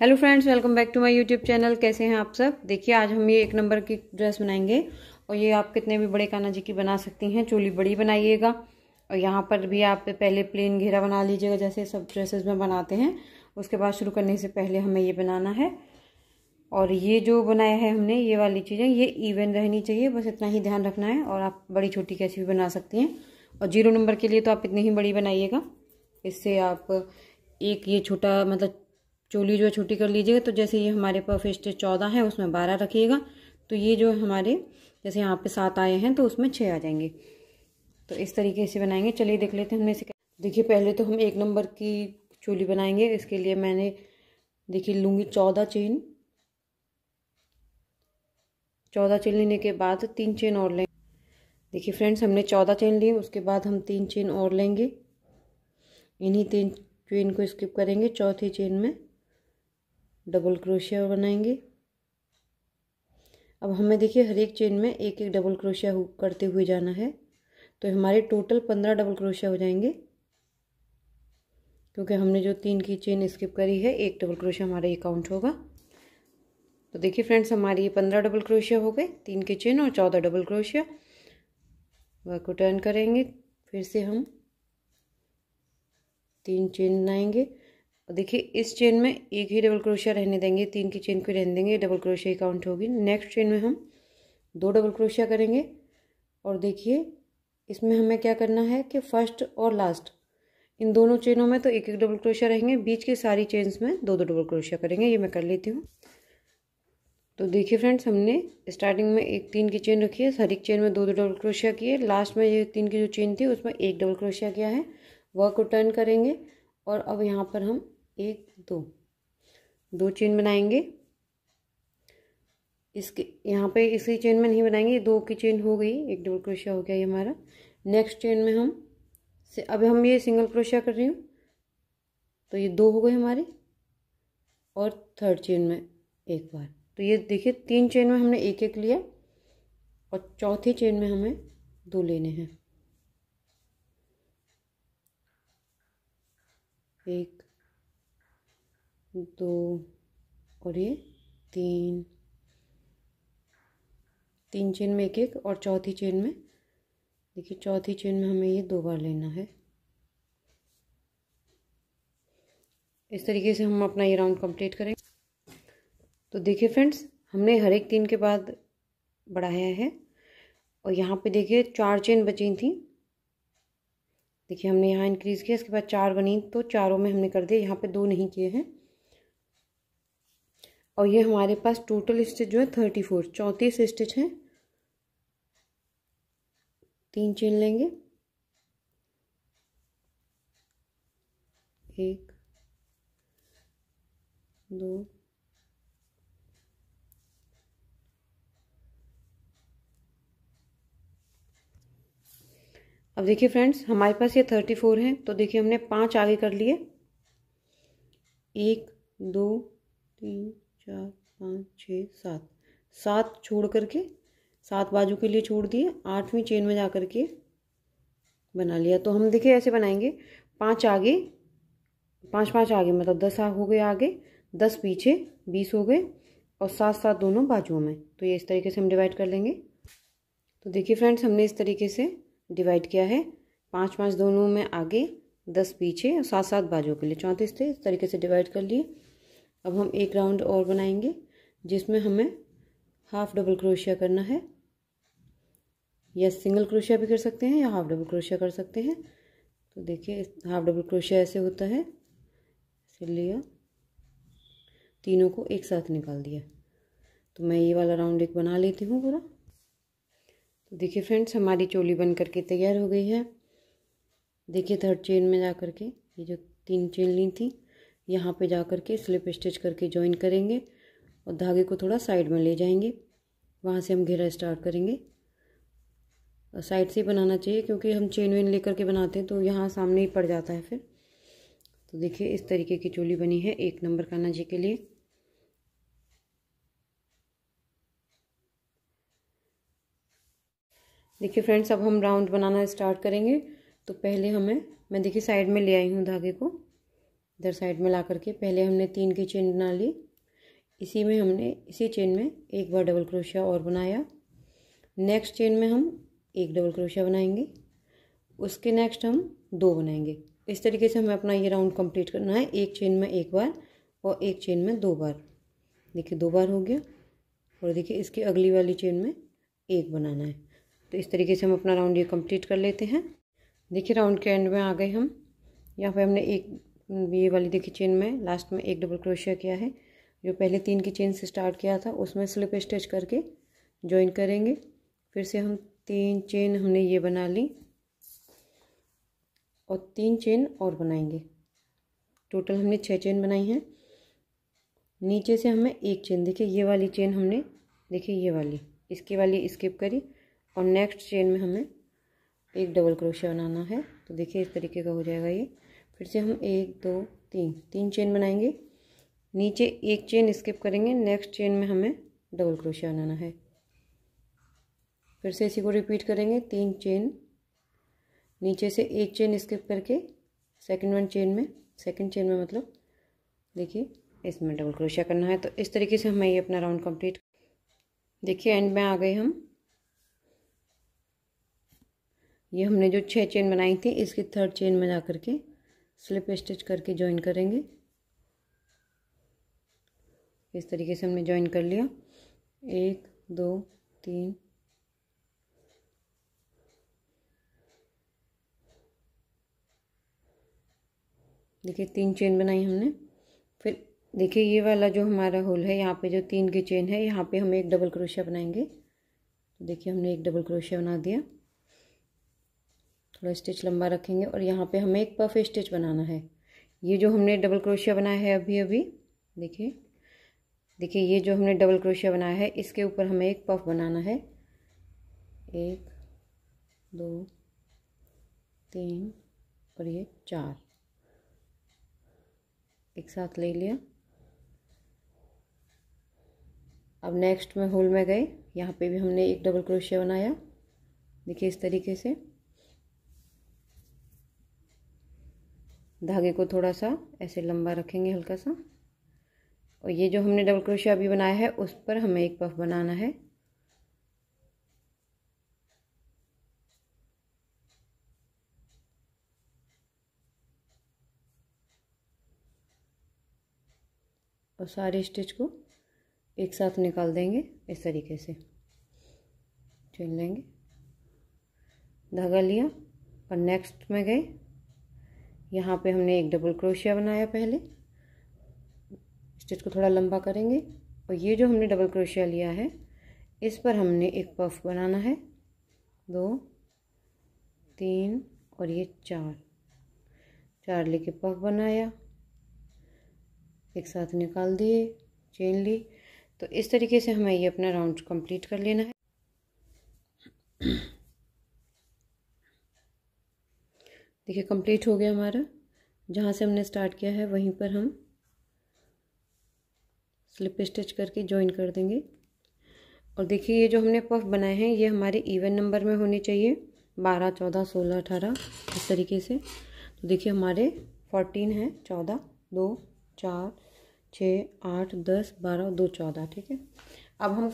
hello friends welcome back to my YouTube channel कैसे हैं आप सब देखिए आज हम ये एक नंबर की ड्रेस बनाएंगे और ये आप कितने भी बड़े काना जी की बना सकती हैं चोली बड़ी बनाइएगा और यहाँ पर भी आप पहले प्लेन घेरा बना लीजिएगा जैसे सब ड्रेसेस में बनाते हैं उसके बाद शुरू करने से पहले हमें ये बनाना है और ये जो बनाया है हमने ये वाली चीज़ें ये इवन रहनी चाहिए बस इतना ही ध्यान रखना है और आप बड़ी छोटी कैसी भी बना सकती हैं और जीरो नंबर के लिए तो आप इतनी ही बड़ी बनाइएगा इससे आप एक ये छोटा मतलब चोली जो है छोटी कर लीजिएगा तो जैसे ये हमारे पास स्टेज चौदह है उसमें बारह रखिएगा तो ये जो हमारे जैसे यहाँ पे सात आए हैं तो उसमें छः आ जाएंगे तो इस तरीके से बनाएंगे चलिए देख लेते हैं हमने इसे देखिए पहले तो हम एक नंबर की चोली बनाएंगे इसके लिए मैंने देखिए लूँगी चौदह चेन चौदह चेन लेने के बाद तीन चेन और लेंगे देखिए फ्रेंड्स हमने चौदह चेन ली उसके बाद हम तीन चेन और लेंगे इन्हीं तीन चेन को स्किप करेंगे चौथी चेन में डबल क्रोशिया बनाएंगे अब हमें देखिए हर एक चेन में एक एक डबल क्रोशिया करते हुए जाना है तो हमारे टोटल पंद्रह डबल क्रोशिया हो जाएंगे क्योंकि हमने जो तीन की चेन स्किप करी है एक डबल क्रोशिया हमारा ये काउंट होगा तो देखिए फ्रेंड्स हमारी ये पंद्रह डबल क्रोशिया हो गए तीन के चेन और चौदह डबल क्रोशिया वर्क को टर्न करेंगे फिर से हम तीन चेन बनाएंगे और देखिए इस चेन में एक ही डबल क्रोशिया रहने देंगे तीन की चेन को रहने देंगे डबल क्रोशिया काउंट होगी नेक्स्ट चेन में हम दो डबल क्रोशिया करेंगे और देखिए इसमें हमें क्या करना है कि फर्स्ट और लास्ट इन दोनों चेनों में तो एक एक डबल क्रोशिया रहेंगे बीच की सारी चेन्स में दो दो डबल क्रोशिया करेंगे ये मैं कर लेती हूँ तो देखिए फ्रेंड्स हमने स्टार्टिंग में एक तीन की चेन रखी है हर एक चेन में दो दो डबल क्रोशिया किए लास्ट में ये तीन की जो चेन थी उसमें एक डबल क्रोशिया किया है वर्क को टर्न करेंगे और अब यहाँ पर हम एक दो दो चेन बनाएंगे इसके यहाँ पे इसी चेन में नहीं बनाएंगे दो की चेन हो गई एक डबल क्रोशिया हो गया ये हमारा नेक्स्ट चेन में हम से अब हम ये सिंगल क्रोशिया कर रही हूँ तो ये दो हो गए हमारे और थर्ड चेन में एक बार तो ये देखिए तीन चेन में हमने एक एक लिया और चौथी चेन में हमें दो लेने हैं एक दो और ये तीन तीन चेन में एक एक और चौथी चेन में देखिए चौथी चेन में हमें ये दो बार लेना है इस तरीके से हम अपना ये राउंड कंप्लीट करेंगे तो देखिए फ्रेंड्स हमने हर एक तीन के बाद बढ़ाया है और यहाँ पे देखिए चार चेन बची थी देखिए हमने यहाँ इंक्रीज़ किया इसके बाद चार बनी तो चारों में हमने कर दिया यहाँ पे दो नहीं किए हैं और ये हमारे पास टोटल स्टिच जो है थर्टी फोर चौंतीस स्टिच हैं तीन चेन लेंगे एक दो अब देखिए फ्रेंड्स हमारे पास ये थर्टी फोर है तो देखिए हमने पांच आगे कर लिए एक दो तीन चार पाँच छः सात सात छोड़ करके सात बाजू के लिए छोड़ दिए आठवीं चेन में जा कर के बना लिया तो हम देखिए ऐसे बनाएंगे पाँच आगे पाँच पाँच आगे मतलब दस हो गए आगे दस पीछे बीस हो गए और सात सात दोनों बाजुओं में तो ये इस तरीके से हम डिवाइड कर लेंगे तो देखिए फ्रेंड्स हमने इस तरीके से डिवाइड किया है पाँच पाँच दोनों में आगे दस पीछे और सात सात बाजुओं के लिए चौंतीस थे इस तरीके से डिवाइड कर लिए अब हम एक राउंड और बनाएंगे जिसमें हमें हाफ डबल क्रोशिया करना है या सिंगल क्रोशिया भी कर सकते हैं या हाफ डबल क्रोशिया कर सकते हैं तो देखिए हाफ डबल क्रोशिया ऐसे होता है ऐसे लिया तीनों को एक साथ निकाल दिया तो मैं ये वाला राउंड एक बना लेती हूँ पूरा तो देखिए फ्रेंड्स हमारी चोली बन करके तैयार हो गई है देखिए थर्ड चेन में जा करके ये जो तीन चेन ली थी यहाँ पे जा कर के स्लिप स्टिच करके ज्वाइन करेंगे और धागे को थोड़ा साइड में ले जाएंगे वहाँ से हम घेरा स्टार्ट करेंगे और साइड से ही बनाना चाहिए क्योंकि हम चेन वेन लेकर के बनाते हैं तो यहाँ सामने ही पड़ जाता है फिर तो देखिए इस तरीके की चोली बनी है एक नंबर काना जी के लिए देखिए फ्रेंड्स अब हम राउंड बनाना स्टार्ट करेंगे तो पहले हमें मैं देखिए साइड में ले आई हूँ धागे को इधर साइड में ला करके पहले हमने तीन की चेन बना ली इसी में हमने इसी चेन में एक बार डबल क्रोशिया और बनाया नेक्स्ट चेन में हम एक डबल क्रोशिया बनाएंगे उसके नेक्स्ट हम दो बनाएंगे इस तरीके से हमें अपना ये राउंड कंप्लीट करना है एक चेन में एक बार और एक चेन में दो बार देखिए दो बार हो गया और देखिए इसकी अगली वाली चेन में एक बनाना है तो इस तरीके से हम अपना राउंड ये कंप्लीट कर लेते हैं देखिए राउंड के एंड में आ गए हम यहाँ पे हमने एक ये वाली देखिए चेन में लास्ट में एक डबल क्रोशिया किया है जो पहले तीन की चेन से स्टार्ट किया था उसमें स्लिप स्टिच करके ज्वाइन करेंगे फिर से हम तीन चेन हमने ये बना ली और तीन चेन और बनाएंगे टोटल हमने छः चेन बनाई हैं नीचे से हमें एक चेन देखिए ये वाली चेन हमने देखिए ये वाली इसकी वाली स्किप करी और नेक्स्ट चेन में हमें एक डबल क्रोशिया बनाना है तो देखिए इस तरीके का हो जाएगा ये फिर से हम एक दो तीन तीन चेन बनाएंगे नीचे एक चेन स्किप करेंगे नेक्स्ट चेन में हमें डबल क्रोशिया बनाना है फिर से इसी को रिपीट करेंगे तीन चेन नीचे से एक चेन स्किप करके सेकंड वन चेन में सेकंड चेन में मतलब देखिए इसमें डबल क्रोशिया करना है तो इस तरीके से हमें ये अपना राउंड कंप्लीट देखिए एंड में आ गए हम ये हमने जो छः चेन बनाई थी इसकी थर्ड चेन में जा कर के स्लिप स्टिच करके ज्वाइन करेंगे इस तरीके से हमने ज्वाइन कर लिया एक दो तीन देखिए तीन चेन बनाई हमने फिर देखिए ये वाला जो हमारा होल है यहाँ पे जो तीन की चेन है यहाँ पे हम एक डबल क्रोशिया बनाएंगे देखिए हमने एक डबल क्रोशिया बना दिया थोड़ा स्टिच लंबा रखेंगे और यहाँ पे हमें एक पफ स्टिच बनाना है ये जो हमने डबल क्रोशिया बनाया है अभी अभी देखिए देखिए ये जो हमने डबल क्रोशिया बनाया है इसके ऊपर हमें एक पफ बनाना है एक दो तीन और ये चार एक साथ ले लिया अब नेक्स्ट में होल में गए यहाँ पे भी हमने एक डबल क्रोशिया बनाया देखिए इस तरीके से धागे को थोड़ा सा ऐसे लंबा रखेंगे हल्का सा और ये जो हमने डबल क्रोशिया अभी बनाया है उस पर हमें एक पफ बनाना है और सारे स्टिच को एक साथ निकाल देंगे इस तरीके से चुन लेंगे धागा लिया और नेक्स्ट में गए यहाँ पे हमने एक डबल क्रोशिया बनाया पहले स्टिच को थोड़ा लंबा करेंगे और ये जो हमने डबल क्रोशिया लिया है इस पर हमने एक पफ बनाना है दो तीन और ये चार चार लेके पफ बनाया एक साथ निकाल दिए चेन ली तो इस तरीके से हमें ये अपना राउंड कंप्लीट कर लेना है देखिए कंप्लीट हो गया हमारा जहाँ से हमने स्टार्ट किया है वहीं पर हम स्लिप स्टिच करके ज्वाइन कर देंगे और देखिए ये जो हमने पफ बनाए हैं ये हमारे इवन नंबर में होने चाहिए बारह चौदह सोलह अठारह इस तरीके से तो देखिए हमारे फोर्टीन है चौदह दो चार छः आठ दस बारह दो चौदह ठीक है अब हम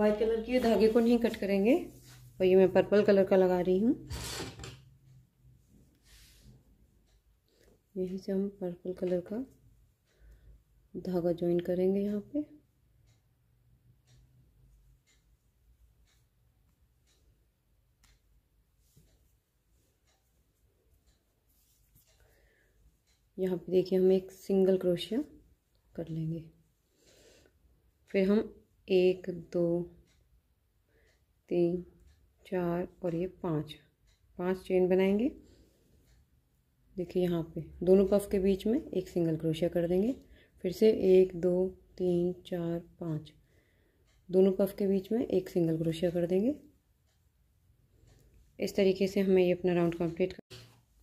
वाइट कलर के धागे को नहीं कट करेंगे और ये मैं पर्पल कलर का लगा रही हूँ यहीं से हम पर्पल कलर का धागा ज्वाइन करेंगे यहाँ पे यहाँ पे देखिए हम एक सिंगल क्रोशिया कर लेंगे फिर हम एक दो तीन चार और ये पाँच पांच चेन बनाएंगे देखिए यहाँ पे दोनों पफ के बीच में एक सिंगल क्रोशिया कर देंगे फिर से एक दो तीन चार पाँच दोनों पफ के बीच में एक सिंगल क्रोशिया कर देंगे इस तरीके से हमें ये अपना राउंड कंप्लीट कर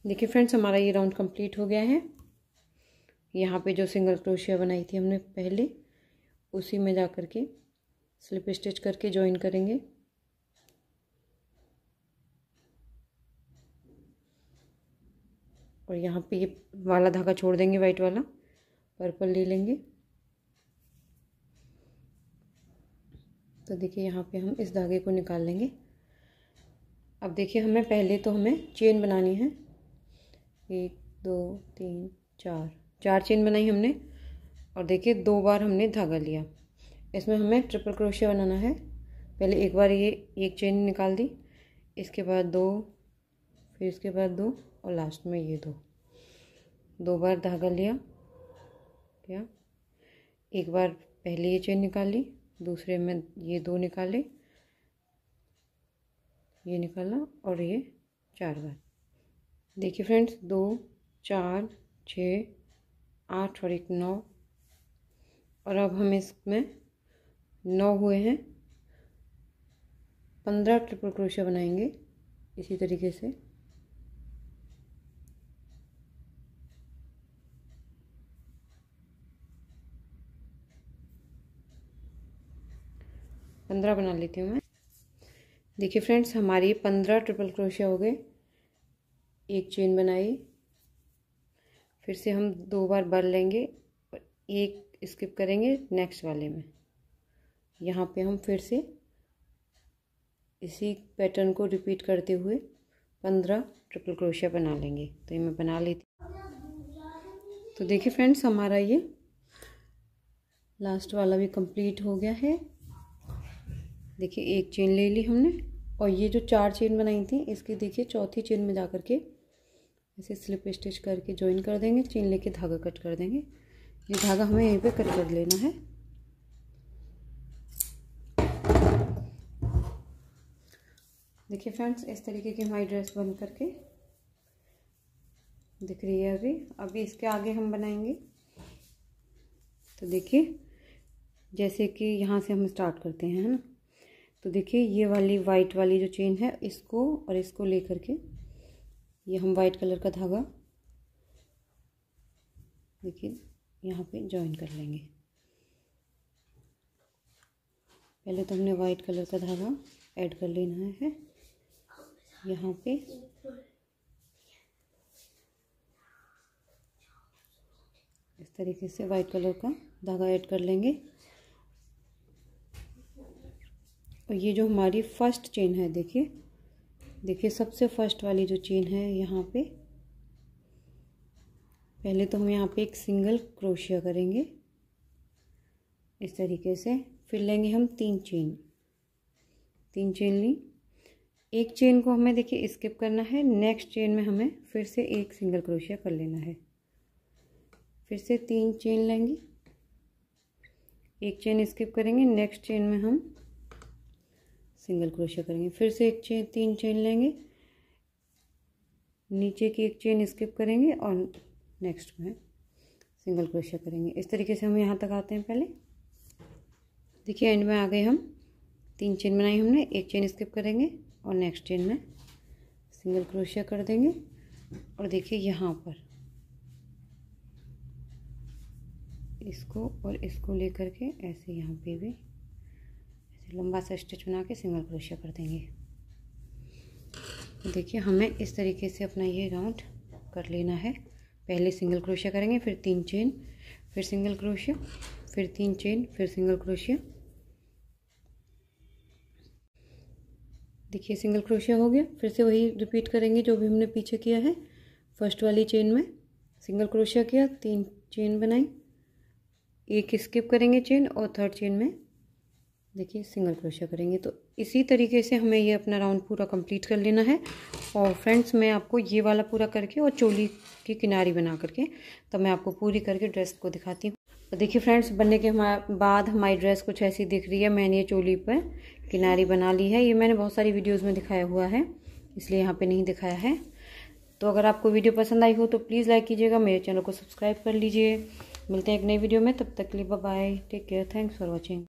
देखिए फ्रेंड्स हमारा ये राउंड कंप्लीट हो गया है यहाँ पे जो सिंगल क्रोशिया बनाई थी हमने पहले उसी में जा कर के स्लिप स्टिच करके ज्वाइन करेंगे और यहाँ पे ये वाला धागा छोड़ देंगे वाइट वाला पर्पल ले लेंगे तो देखिए यहाँ पे हम इस धागे को निकाल लेंगे अब देखिए हमें पहले तो हमें चेन बनानी है एक दो तीन चार चार चेन बनाई हमने और देखिए दो बार हमने धागा लिया इसमें हमें ट्रिपल क्रोशिया बनाना है पहले एक बार ये एक चेन निकाल दी इसके बाद दो फिर इसके बाद दो और लास्ट में ये दो दो बार धागा लिया क्या एक बार पहले ये चेन निकाली दूसरे में ये दो निकाले ये निकाला और ये चार बार देखिए फ्रेंड्स दो चार छ आठ और एक नौ और अब हम इसमें नौ हुए हैं पंद्रह ट्रिपल क्रोशिया बनाएंगे इसी तरीके से पंद्रह बना लेती हूँ मैं देखिए फ्रेंड्स हमारी पंद्रह ट्रिपल क्रोशिया हो गए एक चेन बनाई फिर से हम दो बार बल लेंगे और एक स्किप करेंगे नेक्स्ट वाले में यहाँ पे हम फिर से इसी पैटर्न को रिपीट करते हुए पंद्रह ट्रिपल क्रोशिया बना लेंगे तो ये मैं बना लेती तो देखिए फ्रेंड्स हमारा ये लास्ट वाला भी कंप्लीट हो गया है देखिए एक चेन ले ली हमने और ये जो चार चेन बनाई थी इसकी देखिए चौथी चेन में जा कर के ऐसे स्लिप स्टिच करके ज्वाइन कर देंगे चेन लेके धागा कट कर देंगे ये धागा हमें यहीं पे कट कर लेना है देखिए फ्रेंड्स इस तरीके की हमारी ड्रेस बन करके दिख रही है अभी अभी इसके आगे हम बनाएंगे तो देखिए जैसे कि यहाँ से हम स्टार्ट करते हैं है ना तो देखिए ये वाली वाइट वाली जो चेन है इसको और इसको लेकर के ये हम वाइट कलर का धागा देखिए यहाँ पे जॉइन कर लेंगे पहले तो हमने वाइट कलर का धागा ऐड कर लेना है यहाँ पे इस तरीके से वाइट कलर का धागा ऐड कर लेंगे और ये जो हमारी फर्स्ट चेन है देखिए देखिए सबसे फर्स्ट वाली जो चेन है यहाँ पे पहले तो हम यहाँ पे एक सिंगल क्रोशिया करेंगे इस तरीके से फिर लेंगे हम तीन चेन तीन चेन ली एक चेन को हमें देखिए स्किप करना है नेक्स्ट चेन में हमें फिर से एक सिंगल क्रोशिया कर लेना है फिर से तीन चेन लेंगे एक चेन स्किप करेंगे नेक्स्ट चेन में हम सिंगल क्रोशिया करेंगे फिर से एक चेन तीन चेन लेंगे नीचे की एक चेन स्किप करेंगे और नेक्स्ट में सिंगल क्रोशिया करेंगे इस तरीके से हम यहाँ तक आते हैं पहले देखिए एंड में आ गए हम तीन चेन बनाई हमने एक चेन स्किप करेंगे और नेक्स्ट चेन में सिंगल क्रोशिया कर देंगे और देखिए यहाँ पर इसको और इसको लेकर के ऐसे यहाँ पे भी लंबा सा स्टिच बना के सिंगल क्रोशिया कर देंगे तो देखिए हमें इस तरीके से अपना ये राउंड कर लेना है पहले सिंगल क्रोशिया करेंगे फिर तीन चेन फिर सिंगल क्रोशिया फिर तीन चेन फिर सिंगल क्रोशिया देखिए सिंगल क्रोशिया हो गया फिर से वही रिपीट करेंगे जो भी हमने पीछे किया है फर्स्ट वाली चेन में सिंगल क्रोशिया किया तीन चेन बनाई एक स्किप करेंगे चेन और थर्ड चेन में देखिए सिंगल क्रोशिया करेंगे तो इसी तरीके से हमें ये अपना राउंड पूरा कंप्लीट कर लेना है और फ्रेंड्स मैं आपको ये वाला पूरा करके और चोली की किनारी बना करके तो मैं आपको पूरी करके ड्रेस को दिखाती हूँ तो देखिए फ्रेंड्स बनने के बाद हमारी ड्रेस कुछ ऐसी दिख रही है मैंने ये चोली पर किनारी बना ली है ये मैंने बहुत सारी वीडियोज़ में दिखाया हुआ है इसलिए यहाँ पर नहीं दिखाया है तो अगर आपको वीडियो पसंद आई हो तो प्लीज़ लाइक कीजिएगा मेरे चैनल को सब्सक्राइब कर लीजिए मिलते हैं एक नई वीडियो में तब तक के लिए bye take care thanks for watching